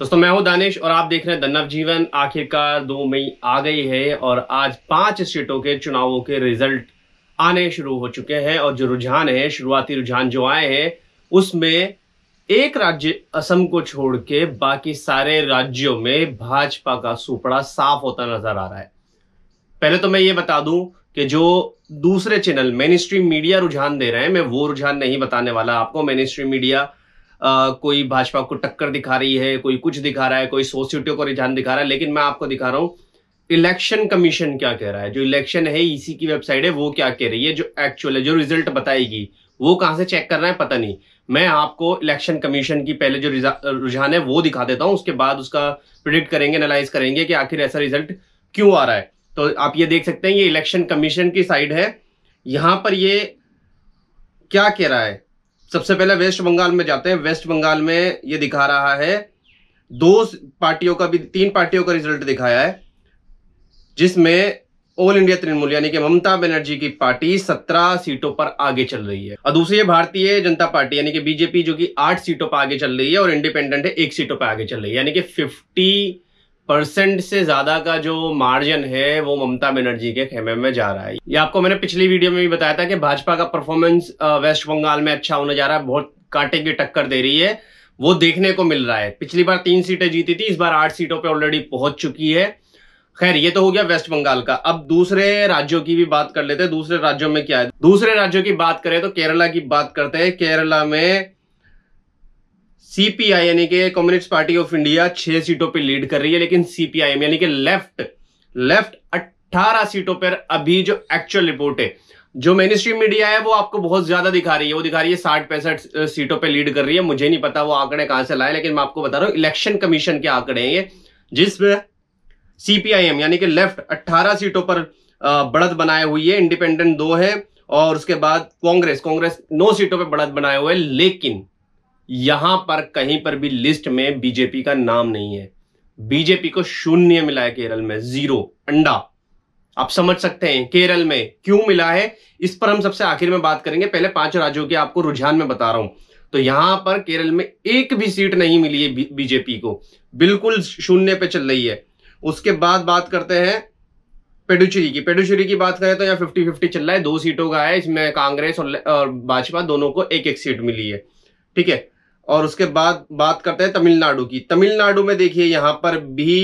दोस्तों मैं हूं दानिश और आप देख रहे हैं दन्नव जीवन आखिरकार दो मई आ गई है और आज पांच सीटों के चुनावों के रिजल्ट आने शुरू हो चुके हैं और जो रुझान है शुरुआती रुझान जो आए हैं उसमें एक राज्य असम को छोड़ के बाकी सारे राज्यों में भाजपा का सुपड़ा साफ होता नजर आ रहा है पहले तो मैं ये बता दूं कि जो दूसरे चैनल मेन स्ट्रीम मीडिया रुझान दे रहे हैं मैं वो रुझान नहीं बताने वाला आपको मेन स्ट्रीम मीडिया आ, कोई भाजपा को टक्कर दिखा रही है कोई कुछ दिखा रहा है कोई सोसाइटियों को रिझान दिखा रहा है लेकिन मैं आपको दिखा रहा हूँ इलेक्शन कमीशन क्या कह रहा है जो इलेक्शन है ईसी की वेबसाइट है वो क्या कह रही है जो एक्चुअल है जो रिजल्ट बताएगी वो कहां से चेक करना है पता नहीं मैं आपको इलेक्शन कमीशन की पहले जो रुझान है वो दिखा देता हूं उसके बाद उसका प्रिडिक्ट करेंगे एनालाइज करेंगे कि आखिर ऐसा रिजल्ट क्यों आ रहा है तो आप ये देख सकते हैं ये इलेक्शन कमीशन की साइड है यहां पर ये क्या कह रहा है सबसे पहले वेस्ट बंगाल में जाते हैं वेस्ट बंगाल में ये दिखा रहा है दो पार्टियों का भी तीन पार्टियों का रिजल्ट दिखाया है जिसमें ऑल इंडिया तृणमूल यानी कि ममता बनर्जी की पार्टी सत्रह सीटों पर आगे चल रही है और दूसरी है भारतीय जनता पार्टी यानी कि बीजेपी जो कि आठ सीटों पर आगे चल रही है और इंडिपेंडेंट है एक सीटों पर आगे चल रही है यानी कि फिफ्टी परसेंट से ज्यादा का जो मार्जिन है वो ममता बनर्जी के खेमे में जा रहा है ये आपको मैंने पिछली वीडियो में भी बताया था कि भाजपा का परफॉर्मेंस वेस्ट बंगाल में अच्छा होने जा रहा है बहुत कांटे की टक्कर दे रही है वो देखने को मिल रहा है पिछली बार तीन सीटें जीती थी इस बार आठ सीटों पर ऑलरेडी पहुंच चुकी है खैर ये तो हो गया वेस्ट बंगाल का अब दूसरे राज्यों की भी बात कर लेते हैं दूसरे राज्यों में क्या है दूसरे राज्यों की बात करें तो केरला की बात करते हैं केरला में सीपीआई यानी कि कम्युनिस्ट पार्टी ऑफ इंडिया छह सीटों पर लीड कर रही है लेकिन सीपीआईएम यानी कि लेफ्ट लेफ्ट अट्ठारह सीटों पर अभी जो एक्चुअल रिपोर्ट है जो मेन स्ट्रीम मीडिया है वो आपको बहुत ज्यादा दिखा रही है वो दिखा रही है साठ पैंसठ सीटों पे लीड कर रही है मुझे नहीं पता वो आंकड़े कहां से लाए लेकिन मैं आपको बता रहा हूं इलेक्शन कमीशन के आंकड़े हैं ये जिसमें सीपीआईएम यानी कि लेफ्ट 18 सीटों पर बढ़त बनाए हुई है इंडिपेंडेंट दो है और उसके बाद कांग्रेस कांग्रेस नौ सीटों पर बढ़त बनाए हुए लेकिन यहां पर कहीं पर भी लिस्ट में बीजेपी का नाम नहीं है बीजेपी को शून्य मिला है केरल में जीरो अंडा आप समझ सकते हैं केरल में क्यों मिला है इस पर हम सबसे आखिर में बात करेंगे पहले पांच राज्यों के आपको रुझान में बता रहा हूं तो यहां पर केरल में एक भी सीट नहीं मिली है बीजेपी को बिल्कुल शून्य पे चल रही है उसके बाद बात करते हैं पेडुचेरी की पेडुचेरी की बात करें तो यहाँ फिफ्टी फिफ्टी चल रहा है दो सीटों का है इसमें कांग्रेस और, और भाजपा दोनों को एक एक सीट मिली है ठीक है और उसके बाद बात करते हैं तमिलनाडु की तमिलनाडु में देखिए यहाँ पर भी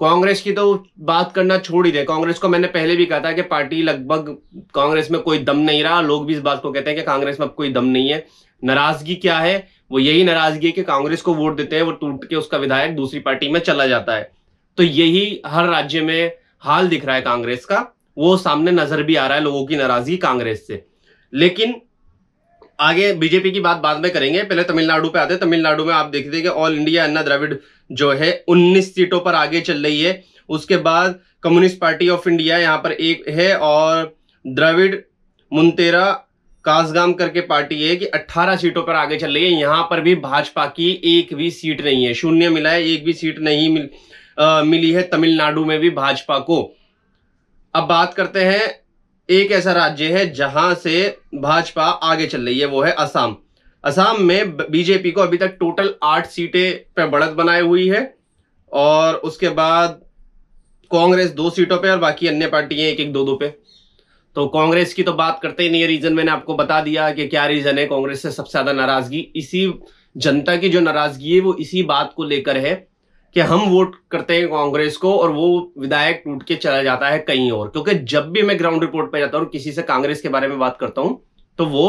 कांग्रेस की तो बात करना छोड़ ही दे कांग्रेस को मैंने पहले भी कहा था कि पार्टी लगभग कांग्रेस में कोई दम नहीं रहा लोग भी इस बात को कहते हैं कि कांग्रेस में अब कोई दम नहीं है नाराजगी क्या है वो यही नाराजगी है कि कांग्रेस को वोट देते हैं वो टूट के उसका विधायक दूसरी पार्टी में चला जाता है तो यही हर राज्य में हाल दिख रहा है कांग्रेस का वो सामने नजर भी आ रहा है लोगों की नाराजगी कांग्रेस से लेकिन आगे बीजेपी की बात बाद में करेंगे पहले तमिलनाडु पे आते हैं तमिलनाडु में आप देखते हैं कि ऑल इंडिया अन्ना द्रविड़ जो है 19 सीटों पर आगे चल रही है उसके बाद कम्युनिस्ट पार्टी ऑफ इंडिया यहाँ पर एक है और द्रविड़ मुंतेरा कासगाम करके पार्टी है कि 18 सीटों पर आगे चल रही है यहाँ पर भी भाजपा की एक भी सीट नहीं है शून्य मिला है एक भी सीट नहीं मिल, आ, मिली है तमिलनाडु में भी भाजपा को अब बात करते हैं एक ऐसा राज्य है जहां से भाजपा आगे चल रही है वो है असम असम में बीजेपी को अभी तक टोटल आठ सीटें पर बढ़त बनाई हुई है और उसके बाद कांग्रेस दो सीटों पे और बाकी अन्य पार्टियां एक एक दो दो पे तो कांग्रेस की तो बात करते ही नहीं है रीजन मैंने आपको बता दिया कि क्या रीजन है कांग्रेस से सबसे ज्यादा नाराजगी इसी जनता की जो नाराजगी है वो इसी बात को लेकर है कि हम वोट करते हैं कांग्रेस को और वो विधायक टूट के चला जाता है कहीं और क्योंकि जब भी मैं ग्राउंड रिपोर्ट पर जाता हूं किसी से कांग्रेस के बारे में बात करता हूं तो वो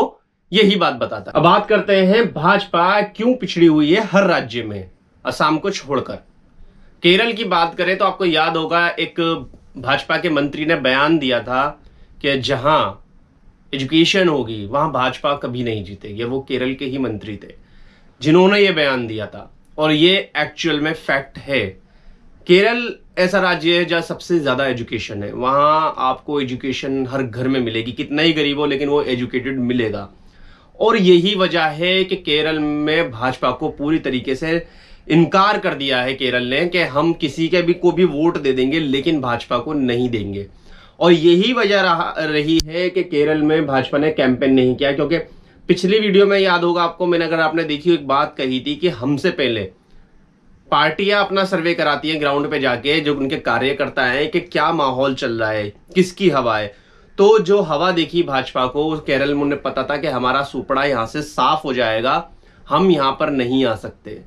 यही बात बताता अब बात करते हैं भाजपा क्यों पिछड़ी हुई है हर राज्य में असम को छोड़कर केरल की बात करें तो आपको याद होगा एक भाजपा के मंत्री ने बयान दिया था कि जहां एजुकेशन होगी वहां भाजपा कभी नहीं जीतेगी वो केरल के ही मंत्री थे जिन्होंने ये बयान दिया था और ये एक्चुअल में फैक्ट है केरल ऐसा राज्य है जहाँ सबसे ज़्यादा एजुकेशन है वहाँ आपको एजुकेशन हर घर में मिलेगी कितना ही गरीब हो लेकिन वो एजुकेटेड मिलेगा और यही वजह है कि केरल में भाजपा को पूरी तरीके से इनकार कर दिया है केरल ने कि हम किसी के भी को भी वोट दे देंगे लेकिन भाजपा को नहीं देंगे और यही वजह रहा रही है कि केरल में भाजपा ने कैंपेन नहीं किया क्योंकि पिछली वीडियो में याद होगा आपको मैंने अगर आपने देखी एक बात कही थी कि हमसे पहले पार्टियां अपना सर्वे कराती हैं ग्राउंड पे जाके जो उनके कार्यकर्ता हैं कि क्या माहौल चल रहा है किसकी हवा है तो जो हवा देखी भाजपा को केरल में उन्हें पता था कि हमारा सुपड़ा यहां से साफ हो जाएगा हम यहां पर नहीं आ सकते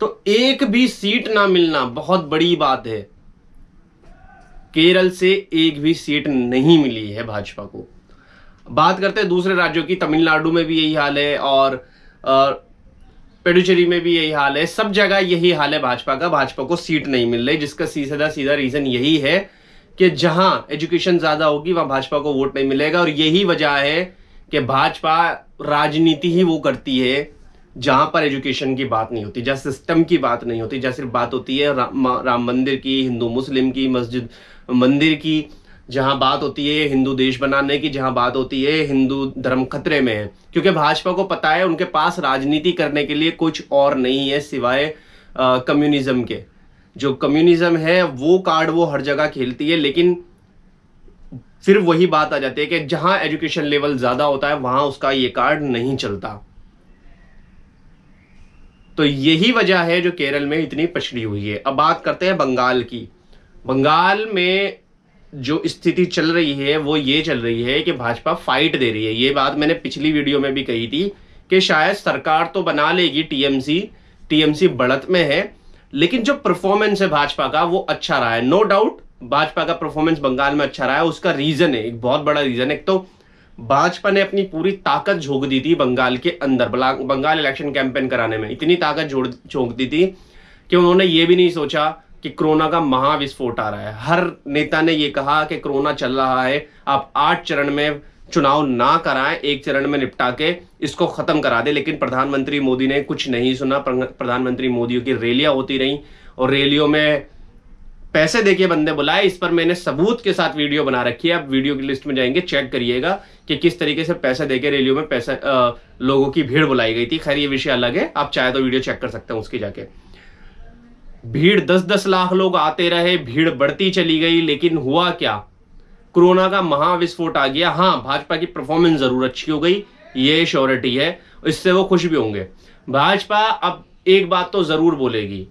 तो एक भी सीट ना मिलना बहुत बड़ी बात है केरल से एक भी सीट नहीं मिली है भाजपा को बात करते हैं दूसरे राज्यों की तमिलनाडु में भी यही हाल है और पेडुचेरी में भी यही हाल है सब जगह यही हाल है भाजपा का भाजपा को सीट नहीं मिल रही जिसका सीधा सीधा रीजन यही है कि जहां एजुकेशन ज्यादा होगी वहां भाजपा को वोट नहीं मिलेगा और यही वजह है कि भाजपा राजनीति ही वो करती है जहां पर एजुकेशन की बात नहीं होती जहाँ सिस्टम की बात नहीं होती जहाँ सिर्फ बात होती है रा, राम मंदिर की हिंदू मुस्लिम की मस्जिद मंदिर की जहां बात होती है हिंदू देश बनाने की जहां बात होती है हिंदू धर्म खतरे में है क्योंकि भाजपा को पता है उनके पास राजनीति करने के लिए कुछ और नहीं है सिवाय कम्युनिज्म के जो कम्युनिज्म है वो कार्ड वो हर जगह खेलती है लेकिन फिर वही बात आ जाती है कि जहां एजुकेशन लेवल ज्यादा होता है वहां उसका ये कार्ड नहीं चलता तो यही वजह है जो केरल में इतनी पछड़ी हुई है अब बात करते हैं बंगाल की बंगाल में जो स्थिति चल रही है वो ये चल रही है कि भाजपा फाइट दे रही है ये बात मैंने पिछली वीडियो में भी कही थी कि शायद सरकार तो बना लेगी टीएमसी टीएमसी बढ़त में है लेकिन जो परफॉर्मेंस है भाजपा का वो अच्छा रहा है नो डाउट भाजपा का परफॉर्मेंस बंगाल में अच्छा रहा है उसका रीजन है एक बहुत बड़ा रीजन एक तो भाजपा ने अपनी पूरी ताकत झोंक दी थी बंगाल के अंदर बंगाल इलेक्शन कैंपेन कराने में इतनी ताकत झोंक दी थी कि उन्होंने ये भी नहीं सोचा कि कोरोना का महाविस्फोट आ रहा है हर नेता ने यह कहा कि कोरोना चल रहा है आप आठ चरण में चुनाव ना कराएं एक चरण में निपटा के इसको खत्म करा दे लेकिन प्रधानमंत्री मोदी ने कुछ नहीं सुना प्रधानमंत्री मोदी की रैलियां होती रही और रैलियों में पैसे देके बंदे बुलाए इस पर मैंने सबूत के साथ वीडियो बना रखी है आप वीडियो की लिस्ट में जाएंगे चेक करिएगा कि किस तरीके से पैसे देके रैलियों में पैसा लोगों की भीड़ बुलाई गई थी खैर ये विषय अलग है आप चाहे तो वीडियो चेक कर सकते हैं उसकी जाके भीड़ दस दस लाख लोग आते रहे भीड़ बढ़ती चली गई लेकिन हुआ क्या कोरोना का महाविस्फोट आ गया हाँ भाजपा की परफॉर्मेंस जरूर अच्छी हो गई ये श्योरिटी है इससे वो खुश भी होंगे भाजपा अब एक बात तो जरूर बोलेगी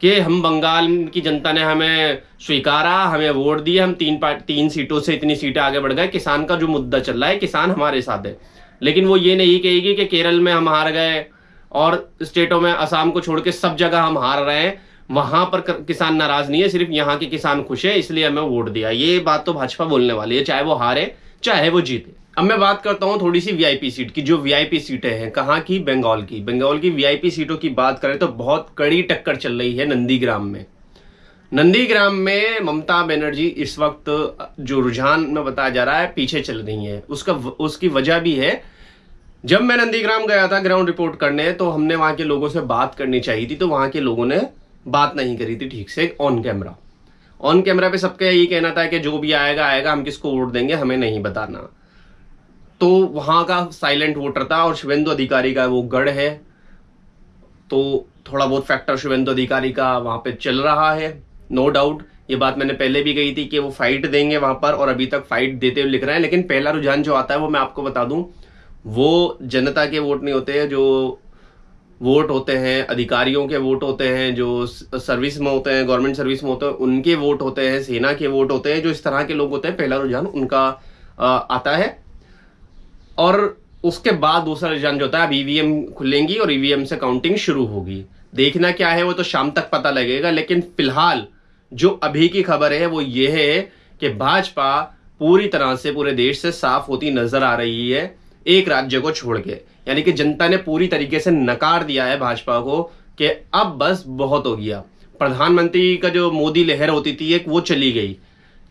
कि हम बंगाल की जनता ने हमें स्वीकारा हमें वोट दिए हम तीन तीन सीटों से इतनी सीटें आगे बढ़ गए किसान का जो मुद्दा चल रहा है किसान हमारे साथ है लेकिन वो ये नहीं कहेगी कि केरल में हम हार गए और स्टेटों में असम को छोड़ के सब जगह हम हार रहे हैं वहां पर किसान नाराज नहीं है सिर्फ यहाँ के किसान खुश है इसलिए हमें वोट दिया ये बात तो भाजपा बोलने वाली है चाहे वो हारे चाहे वो जीते अब मैं बात करता हूँ थोड़ी सी वीआईपी सीट की जो वीआईपी सीटें हैं कहाँ की बंगाल की बंगाल की वीआईपी सीटों की बात करें तो बहुत कड़ी टक्कर चल रही है नंदीग्राम में नंदीग्राम में ममता बनर्जी इस वक्त जो रुझान में बताया जा रहा है पीछे चल रही है उसका उसकी वजह भी है जब मैं नंदीग्राम गया था ग्राउंड रिपोर्ट करने तो हमने वहां के लोगों से बात करनी चाहिए थी तो वहां के लोगों ने बात नहीं करी थी ठीक से ऑन कैमरा ऑन कैमरा पे सबका यही कहना था कि जो भी आएगा आएगा हम किसको वोट देंगे हमें नहीं बताना तो वहां का साइलेंट वोटर था और शिवेंदु अधिकारी का वो गढ़ है तो थोड़ा बहुत फैक्टर शिवेंदु अधिकारी का वहां पे चल रहा है नो no डाउट ये बात मैंने पहले भी कही थी कि वो फाइट देंगे वहां पर और अभी तक फाइट देते हुए लिख रहे हैं लेकिन पहला रुझान जो आता है वो मैं आपको बता दूं वो जनता के वोट नहीं होते जो वोट होते हैं अधिकारियों के वोट होते हैं जो सर्विस में होते हैं गवर्नमेंट सर्विस में होते हैं उनके वोट होते हैं सेना के वोट होते हैं जो इस तरह के लोग होते हैं पहला रुझान उनका आता है और उसके बाद दूसरा रुझान जो होता है अब ईवीएम e खुलेंगी और ईवीएम e से काउंटिंग शुरू होगी देखना क्या है वो तो शाम तक पता लगेगा लेकिन फिलहाल जो अभी की खबर है वो ये है कि भाजपा पूरी तरह से पूरे देश से साफ होती नजर आ रही है एक राज्य को छोड़ के यानी कि जनता ने पूरी तरीके से नकार दिया है भाजपा को कि अब बस बहुत हो गया प्रधानमंत्री का जो मोदी लहर होती थी एक वो चली गई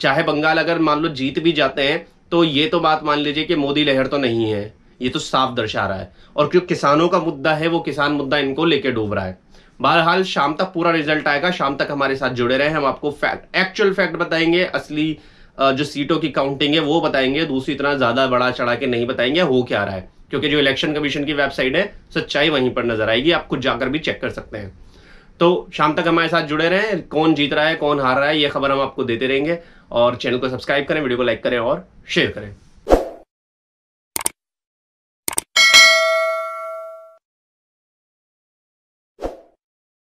चाहे बंगाल अगर मान लो जीत भी जाते हैं तो ये तो बात मान लीजिए कि मोदी लहर तो नहीं है ये तो साफ दर्शा रहा है और जो किसानों का मुद्दा है वो किसान मुद्दा इनको लेके डूब रहा है बहरहाल शाम तक पूरा रिजल्ट आएगा शाम तक हमारे साथ जुड़े रहे हम आपको फैक्ट एक्चुअल फैक्ट बताएंगे असली जो सीटों की काउंटिंग है वो बताएंगे दूसरी तरह ज्यादा बड़ा चढ़ा के नहीं बताएंगे हो क्या रहा है क्योंकि जो इलेक्शन कमीशन की वेबसाइट है सच्चाई वहीं पर नजर आएगी आप खुद जाकर भी चेक कर सकते हैं तो शाम तक हमारे साथ जुड़े रहें कौन जीत रहा है कौन हार रहा है ये खबर हम आपको देते रहेंगे और चैनल को सब्सक्राइब करें वीडियो को लाइक करें और शेयर करें